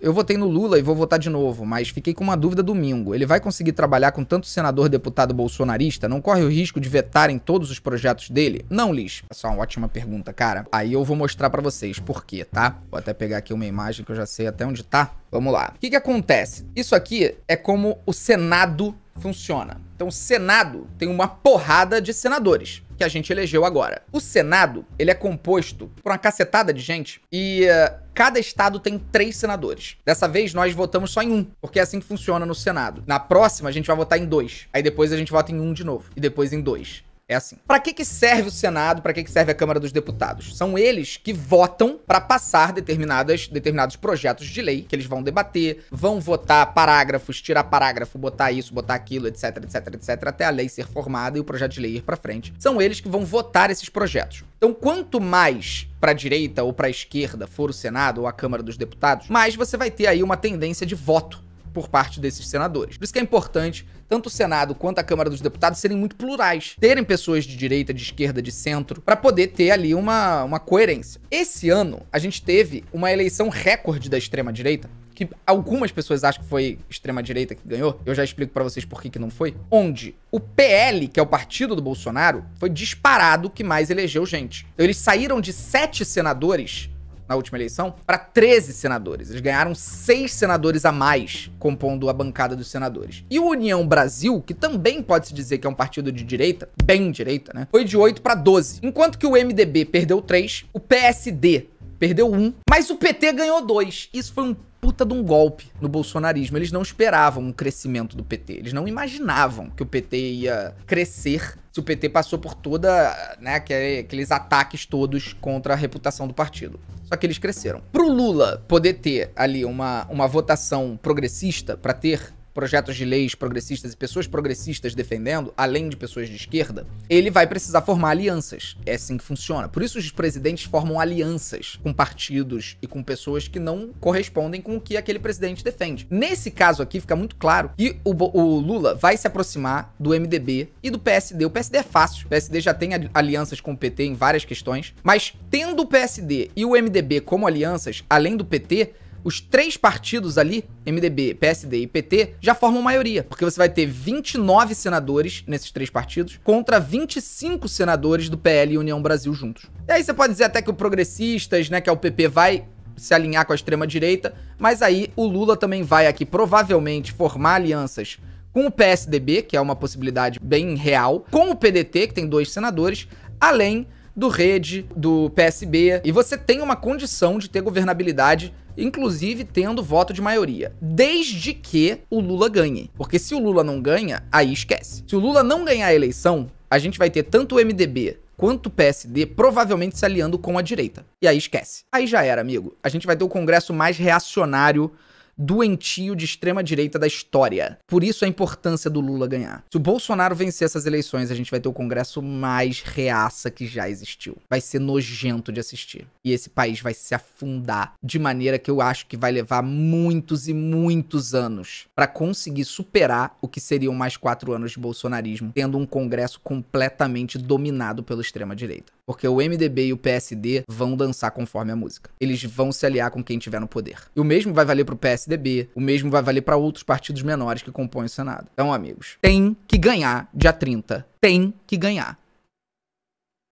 Eu votei no Lula e vou votar de novo, mas fiquei com uma dúvida domingo. Ele vai conseguir trabalhar com tanto senador deputado bolsonarista? Não corre o risco de vetarem todos os projetos dele? Não, Liz. é só uma ótima pergunta, cara. Aí eu vou mostrar para vocês por quê, tá? Vou até pegar aqui uma imagem que eu já sei até onde tá. Vamos lá. O que que acontece? Isso aqui é como o Senado funciona. Então o Senado tem uma porrada de senadores que a gente elegeu agora. O Senado, ele é composto por uma cacetada de gente e uh, cada estado tem três senadores. Dessa vez nós votamos só em um, porque é assim que funciona no Senado. Na próxima a gente vai votar em dois, aí depois a gente vota em um de novo e depois em dois é assim. Para que, que serve o Senado? Para que, que serve a Câmara dos Deputados? São eles que votam para passar determinadas, determinados projetos de lei que eles vão debater, vão votar parágrafos, tirar parágrafo, botar isso, botar aquilo, etc, etc, etc, até a lei ser formada e o projeto de lei ir para frente. São eles que vão votar esses projetos. Então, quanto mais para direita ou para esquerda for o Senado ou a Câmara dos Deputados, mais você vai ter aí uma tendência de voto por parte desses senadores. Por isso que é importante tanto o Senado quanto a Câmara dos Deputados serem muito plurais, terem pessoas de direita, de esquerda, de centro, para poder ter ali uma, uma coerência. Esse ano, a gente teve uma eleição recorde da extrema-direita, que algumas pessoas acham que foi extrema-direita que ganhou, eu já explico para vocês por que, que não foi, onde o PL, que é o partido do Bolsonaro, foi disparado que mais elegeu gente. Então eles saíram de sete senadores na última eleição, para 13 senadores. Eles ganharam seis senadores a mais compondo a bancada dos senadores. E o União Brasil, que também pode se dizer que é um partido de direita, bem direita, né? Foi de 8 para 12. Enquanto que o MDB perdeu 3, o PSD perdeu 1, mas o PT ganhou 2. Isso foi um puta de um golpe no bolsonarismo. Eles não esperavam um crescimento do PT. Eles não imaginavam que o PT ia crescer se o PT passou por toda, né, aqueles ataques todos contra a reputação do partido. Só que eles cresceram. Pro Lula poder ter ali uma, uma votação progressista para ter projetos de leis progressistas e pessoas progressistas defendendo, além de pessoas de esquerda, ele vai precisar formar alianças. É assim que funciona. Por isso os presidentes formam alianças com partidos e com pessoas que não correspondem com o que aquele presidente defende. Nesse caso aqui fica muito claro que o, o Lula vai se aproximar do MDB e do PSD. O PSD é fácil. O PSD já tem alianças com o PT em várias questões, mas tendo o PSD e o MDB como alianças, além do PT, os três partidos ali, MDB, PSD e PT, já formam maioria, porque você vai ter 29 senadores nesses três partidos contra 25 senadores do PL e União Brasil juntos. E aí você pode dizer até que o Progressistas, né, que é o PP, vai se alinhar com a extrema-direita, mas aí o Lula também vai aqui provavelmente formar alianças com o PSDB, que é uma possibilidade bem real, com o PDT, que tem dois senadores, além do Rede, do PSB, e você tem uma condição de ter governabilidade inclusive tendo voto de maioria, desde que o Lula ganhe. Porque se o Lula não ganha, aí esquece. Se o Lula não ganhar a eleição, a gente vai ter tanto o MDB quanto o PSD provavelmente se aliando com a direita. E aí esquece. Aí já era, amigo. A gente vai ter o congresso mais reacionário doentio de extrema direita da história. Por isso a importância do Lula ganhar. Se o Bolsonaro vencer essas eleições, a gente vai ter o Congresso mais reaça que já existiu. Vai ser nojento de assistir. E esse país vai se afundar de maneira que eu acho que vai levar muitos e muitos anos para conseguir superar o que seriam mais quatro anos de bolsonarismo, tendo um Congresso completamente dominado pela extrema direita. Porque o MDB e o PSD vão dançar conforme a música. Eles vão se aliar com quem tiver no poder. E o mesmo vai valer pro PSD PSDB. O mesmo vai valer para outros partidos menores que compõem o Senado. Então, amigos, tem que ganhar dia 30. Tem que ganhar.